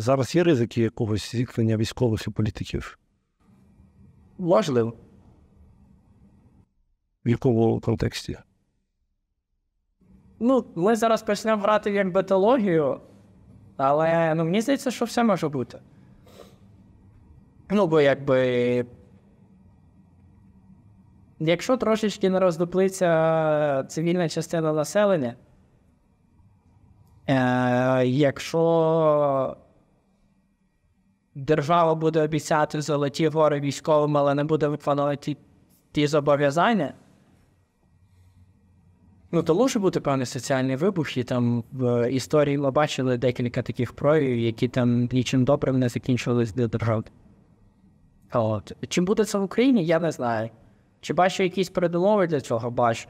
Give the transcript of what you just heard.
Зараз є ризики якогось зіткнення військових і політиків? Важливо. В якому контексті? Ну, ми зараз почнемо грати як бетологію, але ну, мені здається, що все може бути. Ну, бо якби. Якщо трошечки не роздуплиться цивільна частина населення, е, якщо держава буде обіцяти золоті гори військовим, але не буде виконувати ті, зобов'язання. Ну, то може бути певний соціальний вибух, і там в історії ми бачили декілька таких проявів, які там нічим добрим не закінчились для держави. От. Чим буде це в Україні, я не знаю. Чи бачу якісь передумови для цього бачу?